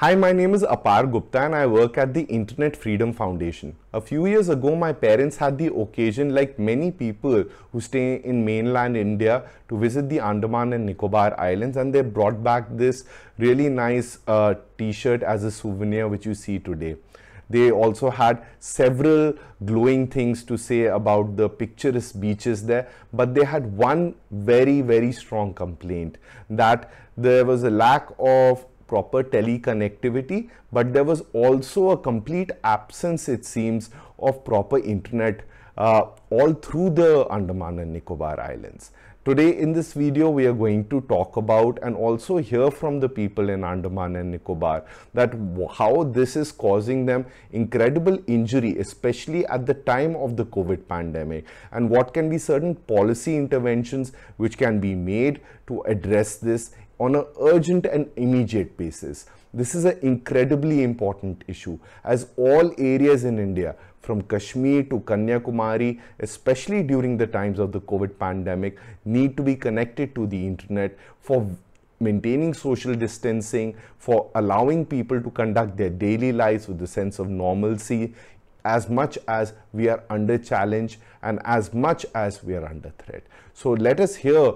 Hi, my name is Apar Gupta and I work at the Internet Freedom Foundation. A few years ago, my parents had the occasion, like many people who stay in mainland India, to visit the Andaman and Nicobar Islands, and they brought back this really nice uh, t shirt as a souvenir, which you see today. They also had several glowing things to say about the picturesque beaches there, but they had one very, very strong complaint that there was a lack of proper teleconnectivity, but there was also a complete absence, it seems, of proper internet uh, all through the Andaman and Nicobar Islands. Today in this video we are going to talk about and also hear from the people in Andaman and Nicobar that how this is causing them incredible injury especially at the time of the COVID pandemic and what can be certain policy interventions which can be made to address this on an urgent and immediate basis. This is an incredibly important issue as all areas in India from Kashmir to Kanyakumari, especially during the times of the COVID pandemic, need to be connected to the internet for maintaining social distancing, for allowing people to conduct their daily lives with a sense of normalcy, as much as we are under challenge and as much as we are under threat. So let us hear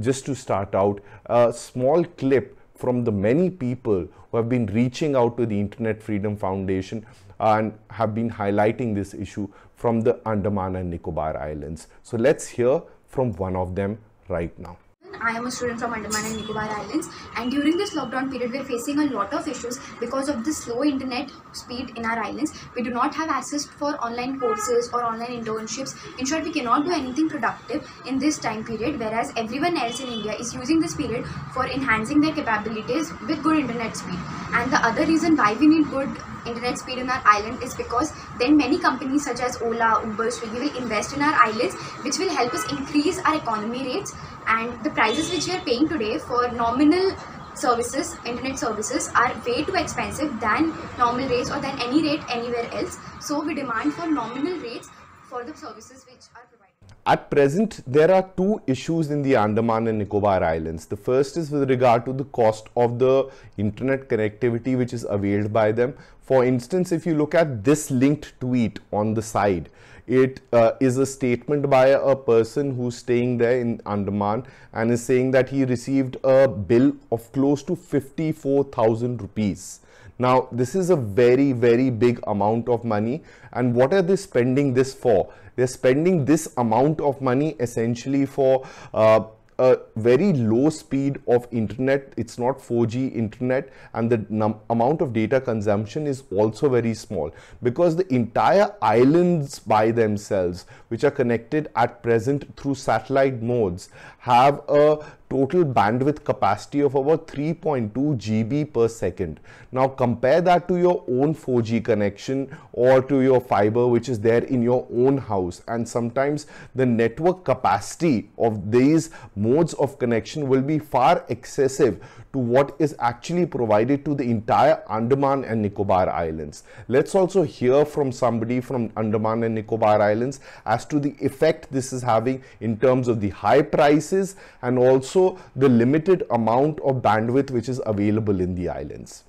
just to start out a small clip from the many people who have been reaching out to the Internet Freedom Foundation and have been highlighting this issue from the Andaman and Nicobar Islands. So let's hear from one of them right now. I am a student from Andaman and Nicobar Islands and during this lockdown period we are facing a lot of issues because of the slow internet speed in our islands. We do not have access for online courses or online internships. In short, we cannot do anything productive in this time period whereas everyone else in India is using this period for enhancing their capabilities with good internet speed. And the other reason why we need good internet speed in our island is because then many companies such as Ola, Uber, Swiggy will invest in our eyelids which will help us increase our economy rates and the prices which we are paying today for nominal services, internet services are way too expensive than normal rates or than any rate anywhere else. So we demand for nominal rates for the services which are provided. At present, there are two issues in the Andaman and Nicobar Islands. The first is with regard to the cost of the internet connectivity which is availed by them. For instance, if you look at this linked tweet on the side, it uh, is a statement by a person who's staying there in Andaman and is saying that he received a bill of close to 54,000 rupees now, this is a very, very big amount of money. And what are they spending this for? They're spending this amount of money essentially for uh, a very low speed of internet it's not 4g internet and the amount of data consumption is also very small because the entire islands by themselves which are connected at present through satellite modes, have a total bandwidth capacity of about 3.2 GB per second. Now compare that to your own 4G connection or to your fiber which is there in your own house and sometimes the network capacity of these modes of connection will be far excessive to what is actually provided to the entire Andaman and Nicobar Islands. Let's also hear from somebody from Andaman and Nicobar Islands as to the effect this is having in terms of the high prices and also the limited amount of bandwidth which is available in the islands.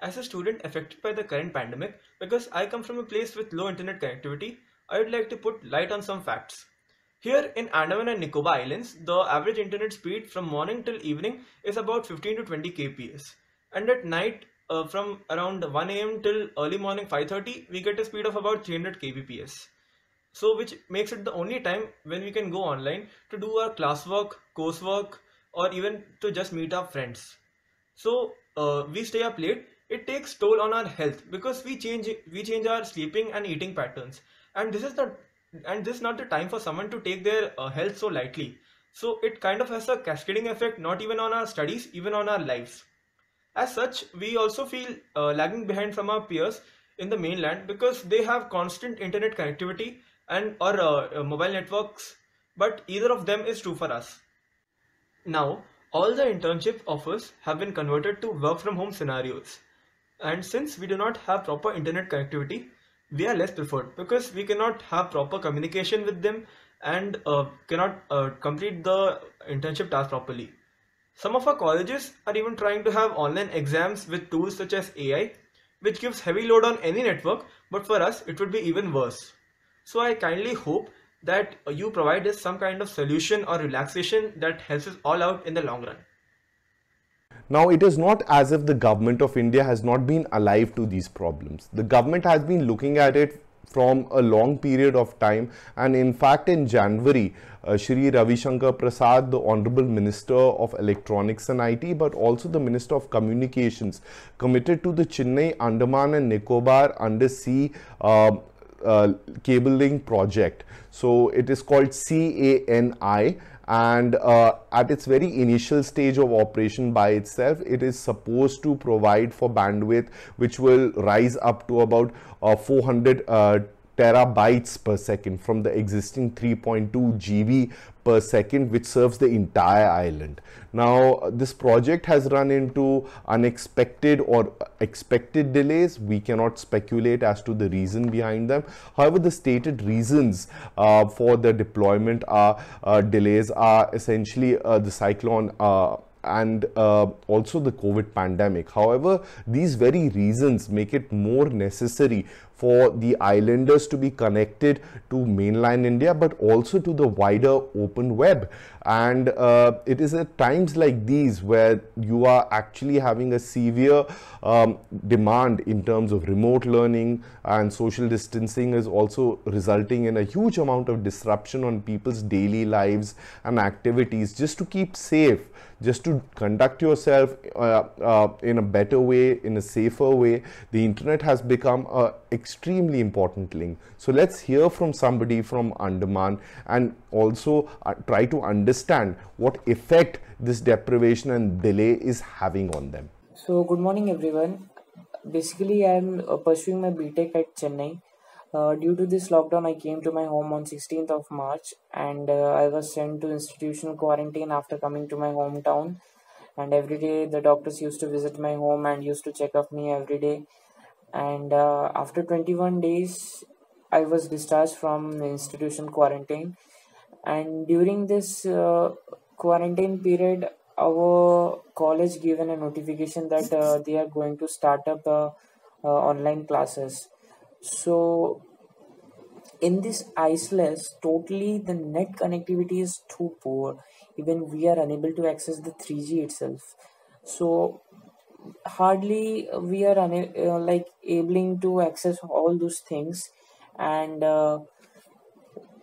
As a student affected by the current pandemic, because I come from a place with low internet connectivity, I would like to put light on some facts. Here in Andaman and Nicobar Islands, the average internet speed from morning till evening is about 15 to 20 kps. And at night, uh, from around 1 am till early morning 5.30, we get a speed of about 300 kbps. So which makes it the only time when we can go online to do our classwork, coursework, or even to just meet our friends. So uh, we stay up late. It takes toll on our health because we change we change our sleeping and eating patterns, and this is the and this is not the time for someone to take their uh, health so lightly so it kind of has a cascading effect not even on our studies even on our lives as such we also feel uh, lagging behind from our peers in the mainland because they have constant internet connectivity and or uh, uh mobile networks but either of them is true for us now all the internship offers have been converted to work from home scenarios and since we do not have proper internet connectivity we are less preferred because we cannot have proper communication with them and uh, cannot uh, complete the internship task properly. Some of our colleges are even trying to have online exams with tools such as AI, which gives heavy load on any network, but for us it would be even worse. So I kindly hope that you provide us some kind of solution or relaxation that helps us all out in the long run. Now, it is not as if the government of India has not been alive to these problems. The government has been looking at it from a long period of time and in fact in January uh, Shri Ravi Shankar Prasad the Honorable Minister of Electronics and IT but also the Minister of Communications committed to the Chennai Andaman and Nicobar undersea uh, uh, cable link project so it is called CANI and uh, at its very initial stage of operation by itself it is supposed to provide for bandwidth which will rise up to about uh, 400 uh, terabytes per second from the existing 3.2 GB per second which serves the entire island. Now this project has run into unexpected or expected delays. We cannot speculate as to the reason behind them. However, the stated reasons uh, for the deployment are uh, delays are essentially uh, the cyclone uh, and uh, also the COVID pandemic. However, these very reasons make it more necessary for the islanders to be connected to mainland India, but also to the wider open web. And uh, it is at times like these where you are actually having a severe um, demand in terms of remote learning and social distancing is also resulting in a huge amount of disruption on people's daily lives and activities just to keep safe just to conduct yourself uh, uh, in a better way, in a safer way. The internet has become an extremely important link. So let's hear from somebody from Andaman and also uh, try to understand what effect this deprivation and delay is having on them. So good morning everyone. Basically, I am uh, pursuing my BTEC at Chennai uh, due to this lockdown, I came to my home on 16th of March and uh, I was sent to institutional quarantine after coming to my hometown. And every day, the doctors used to visit my home and used to check up me every day. And uh, after 21 days, I was discharged from the institution quarantine. And during this uh, quarantine period, our college given a notification that uh, they are going to start up online classes so in this islas totally the net connectivity is too poor even we are unable to access the 3g itself so hardly we are una- uh, like abling to access all those things and uh,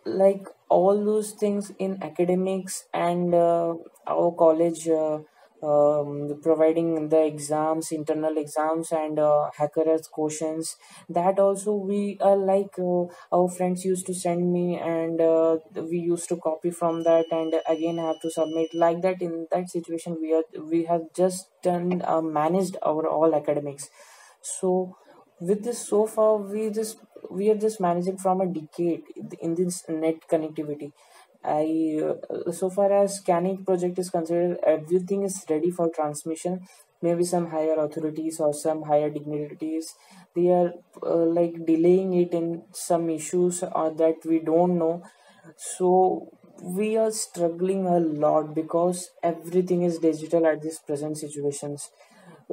like all those things in academics and uh, our college uh, um, providing the exams internal exams and uh, hackers questions that also we uh, like uh, our friends used to send me and uh, we used to copy from that and again have to submit like that in that situation we are we have just done uh, managed our all academics so with this so far we just we are just managing from a decade in this net connectivity I uh, so far as scanning project is considered, everything is ready for transmission. Maybe some higher authorities or some higher dignitaries, they are uh, like delaying it in some issues or uh, that we don't know. So we are struggling a lot because everything is digital at this present situations.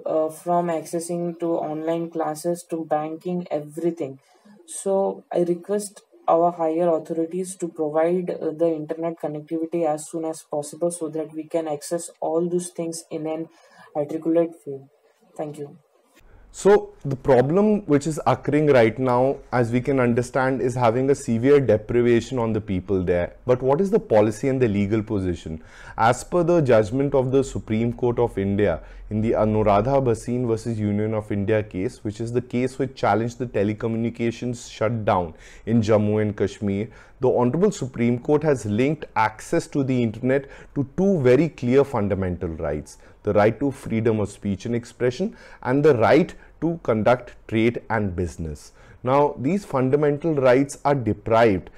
Uh, from accessing to online classes to banking, everything. So I request our higher authorities to provide uh, the internet connectivity as soon as possible so that we can access all those things in an articulate way. Thank you. So the problem which is occurring right now, as we can understand, is having a severe deprivation on the people there. But what is the policy and the legal position? As per the judgment of the Supreme Court of India in the Anuradha Bhasin versus Union of India case, which is the case which challenged the telecommunications shutdown in Jammu and Kashmir, the Honorable Supreme Court has linked access to the internet to two very clear fundamental rights the right to freedom of speech and expression, and the right to conduct trade and business. Now, these fundamental rights are deprived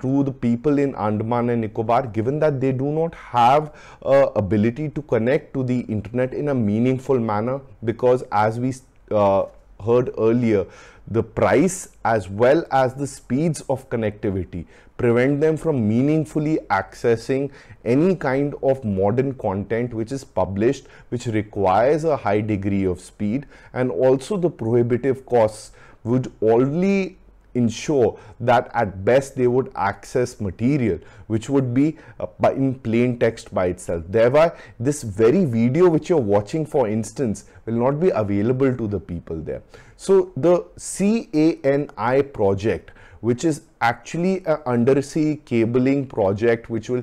to the people in Andaman and Nicobar given that they do not have uh, ability to connect to the internet in a meaningful manner because as we uh, heard earlier the price as well as the speeds of connectivity prevent them from meaningfully accessing any kind of modern content which is published, which requires a high degree of speed, and also the prohibitive costs would only ensure that at best they would access material which would be uh, in plain text by itself thereby this very video which you're watching for instance will not be available to the people there so the cani project which is actually an undersea cabling project which will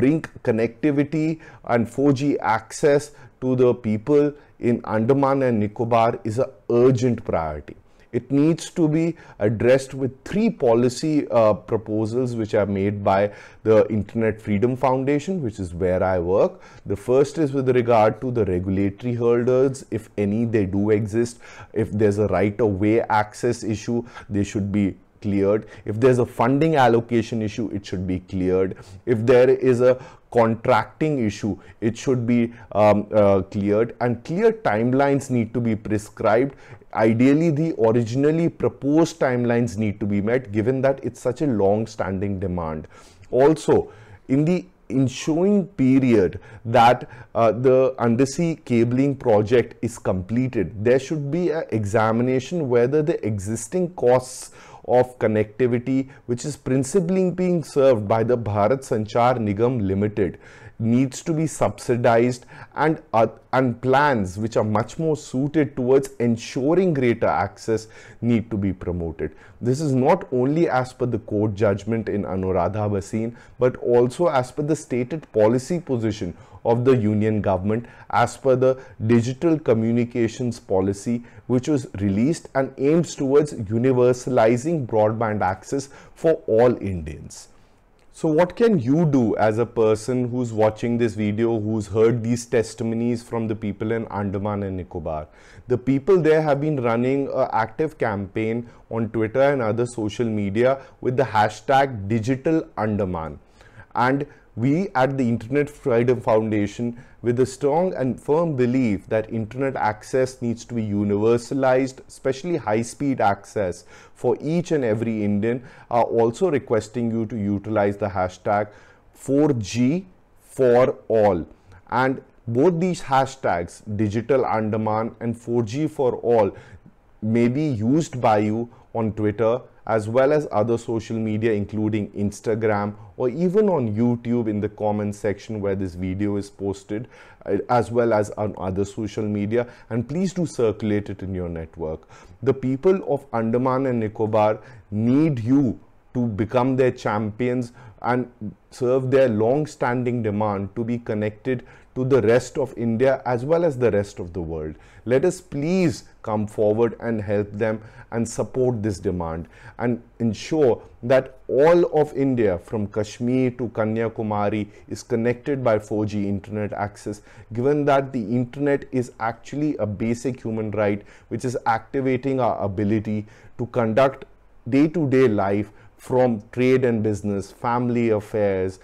bring connectivity and 4G access to the people in Andaman and Nicobar is an urgent priority. It needs to be addressed with three policy uh, proposals which are made by the Internet Freedom Foundation, which is where I work. The first is with regard to the regulatory hurdles, if any they do exist. If there's a right-of-way access issue, they should be cleared. If there's a funding allocation issue, it should be cleared. If there is a contracting issue, it should be um, uh, cleared and clear timelines need to be prescribed. Ideally, the originally proposed timelines need to be met given that it's such a long standing demand. Also, in the ensuing period that uh, the undersea cabling project is completed, there should be an examination whether the existing costs of connectivity which is principally being served by the Bharat Sanchar Nigam Limited needs to be subsidized and, uh, and plans which are much more suited towards ensuring greater access need to be promoted. This is not only as per the court judgment in Anuradha Basin, but also as per the stated policy position of the union government as per the digital communications policy which was released and aims towards universalizing broadband access for all Indians. So what can you do as a person who's watching this video, who's heard these testimonies from the people in Andaman and Nicobar? The people there have been running an active campaign on Twitter and other social media with the hashtag digital Andaman. And we at the Internet Freedom Foundation with a strong and firm belief that internet access needs to be universalized, especially high-speed access for each and every Indian are also requesting you to utilize the hashtag 4G for all. And both these hashtags, Digital Andaman and 4G for all, may be used by you on Twitter as well as other social media including Instagram or even on YouTube in the comment section where this video is posted uh, as well as on other social media and please do circulate it in your network. The people of Andaman and Nicobar need you to become their champions and serve their long standing demand to be connected to the rest of India as well as the rest of the world. Let us please come forward and help them and support this demand and ensure that all of India from Kashmir to Kanyakumari is connected by 4G internet access given that the internet is actually a basic human right which is activating our ability to conduct day-to-day -day life from trade and business, family affairs,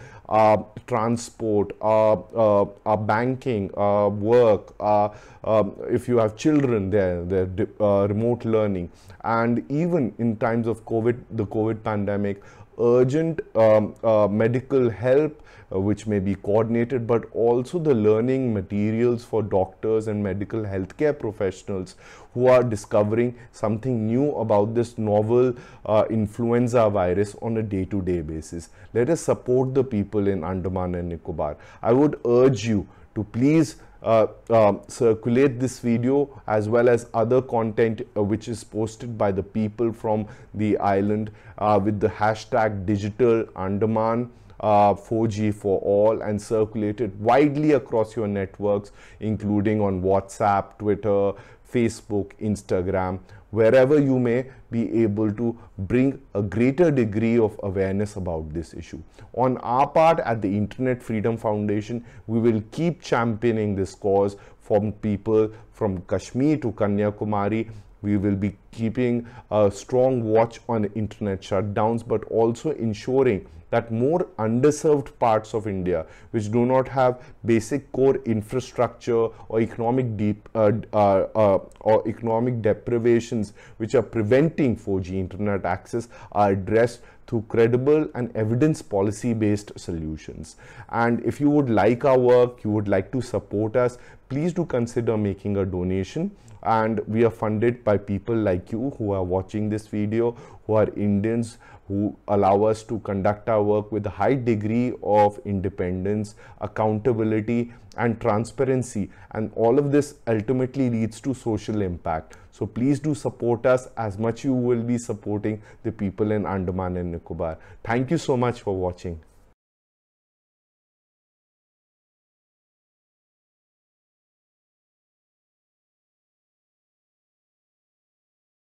transport, uh, banking, work, um, if you have children there, their uh, remote learning. And even in times of COVID, the COVID pandemic, urgent um, uh, medical help uh, which may be coordinated but also the learning materials for doctors and medical healthcare professionals who are discovering something new about this novel uh, influenza virus on a day-to-day -day basis let us support the people people in Andaman and Nicobar. I would urge you to please uh, uh, circulate this video as well as other content uh, which is posted by the people from the island uh, with the hashtag digital Andaman. 4G uh, for all and circulate it widely across your networks, including on WhatsApp, Twitter, Facebook, Instagram, wherever you may be able to bring a greater degree of awareness about this issue. On our part at the Internet Freedom Foundation, we will keep championing this cause from people from Kashmir to Kanyakumari we will be keeping a strong watch on internet shutdowns, but also ensuring that more underserved parts of India, which do not have basic core infrastructure or economic deep uh, uh, uh, or economic deprivations, which are preventing 4G internet access, are addressed through credible and evidence policy based solutions. And if you would like our work, you would like to support us, please do consider making a donation and we are funded by people like you who are watching this video who are Indians who allow us to conduct our work with a high degree of independence, accountability and transparency and all of this ultimately leads to social impact. So please do support us as much you will be supporting the people in Andaman and Nicobar. Thank you so much for watching.